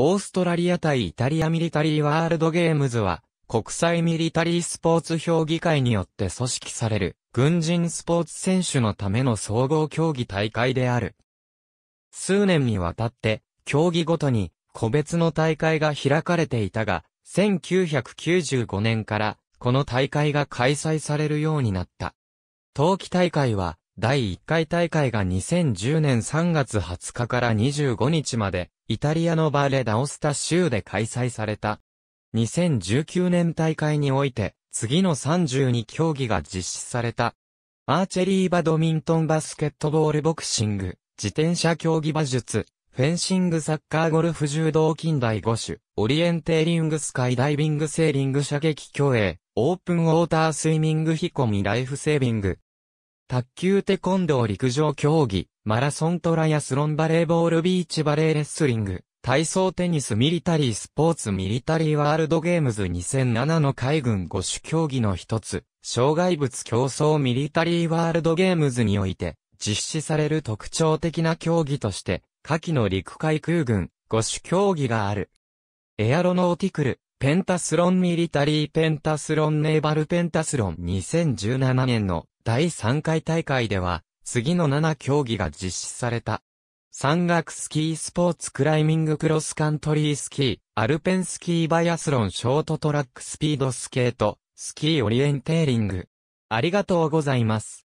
オーストラリア対イタリアミリタリーワールドゲームズは、国際ミリタリースポーツ評議会によって組織される、軍人スポーツ選手のための総合競技大会である。数年にわたって、競技ごとに、個別の大会が開かれていたが、1995年から、この大会が開催されるようになった。冬季大会は、第1回大会が2010年3月20日から25日まで、イタリアのバレ・ダオスタ州で開催された。2019年大会において、次の32競技が実施された。アーチェリーバドミントンバスケットボールボクシング、自転車競技馬術、フェンシングサッカーゴルフ柔道近代5種、オリエンテーリングスカイダイビングセーリング射撃競泳、オープンウォータースイミング飛込ライフセービング、卓球テコンドー陸上競技、マラソントライアスロンバレーボールビーチバレーレスリング、体操テニスミリタリースポーツミリタリーワールドゲームズ2007の海軍五種競技の一つ、障害物競争ミリタリーワールドゲームズにおいて、実施される特徴的な競技として、下記の陸海空軍、五種競技がある。エアロノーティクル、ペンタスロンミリタリーペンタスロンネーバルペンタスロン2017年の第3回大会では、次の7競技が実施された。山岳スキースポーツクライミングクロスカントリースキー、アルペンスキーバイアスロンショートトラックスピードスケート、スキーオリエンテーリング。ありがとうございます。